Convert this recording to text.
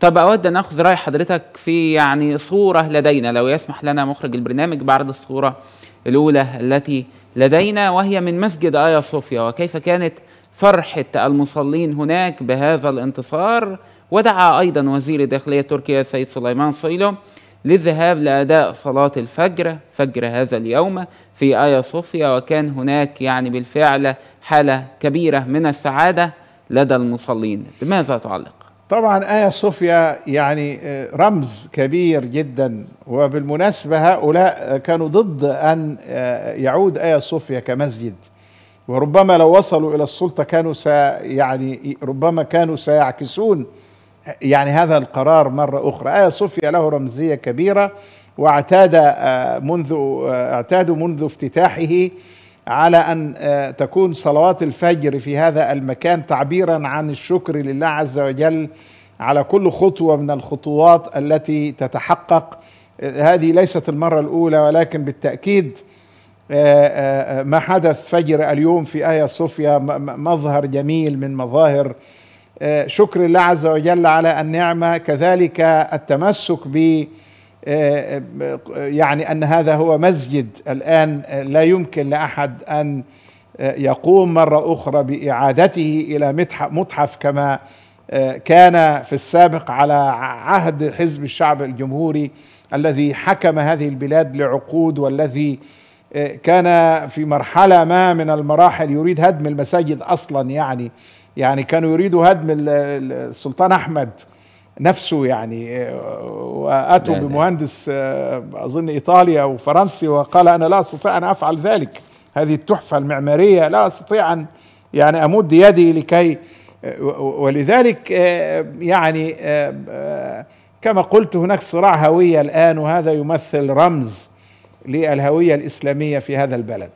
طب اود ان اخذ راي حضرتك في يعني صوره لدينا لو يسمح لنا مخرج البرنامج بعرض الصوره الاولى التي لدينا وهي من مسجد ايا صوفيا وكيف كانت فرحه المصلين هناك بهذا الانتصار ودعا ايضا وزير الداخليه التركي السيد سليمان صيلو للذهاب لاداء صلاه الفجر فجر هذا اليوم في ايا صوفيا وكان هناك يعني بالفعل حاله كبيره من السعاده لدى المصلين بماذا تعلق طبعا آية صوفيا يعني آه، رمز كبير جدا وبالمناسبة هؤلاء كانوا ضد أن آه، يعود آية صوفيا كمسجد وربما لو وصلوا إلى السلطة كانوا يعني ربما كانوا سيعكسون آه، يعني هذا القرار مرة أخرى آية صوفيا له رمزية كبيرة واعتاد منذ اعتادوا منذ افتتاحه على ان آه، تكون صلوات الفجر في هذا المكان تعبيرا عن الشكر لله عز وجل على كل خطوه من الخطوات التي تتحقق آه، هذه ليست المره الاولى ولكن بالتاكيد آه، ما حدث فجر اليوم في ايا صوفيا مظهر جميل من مظاهر شكر الله عز وجل على النعمه كذلك التمسك ب آه، آه، يعني ان هذا هو مسجد الان لا يمكن لاحد ان آه، يقوم مره اخرى باعادته الى متحف كما كان في السابق على عهد حزب الشعب الجمهوري الذي حكم هذه البلاد لعقود والذي كان في مرحله ما من المراحل يريد هدم المساجد اصلا يعني يعني كانوا يريدوا هدم السلطان احمد نفسه يعني آه، واتوا بمهندس آه، اظن ايطالي او فرنسي وقال انا لا استطيع ان افعل ذلك هذه التحفه المعماريه لا استطيع ان يعني امد يدي لكي آه، ولذلك يعني كما قلت هناك صراع هويه الان وهذا يمثل رمز للهويه الاسلاميه في هذا البلد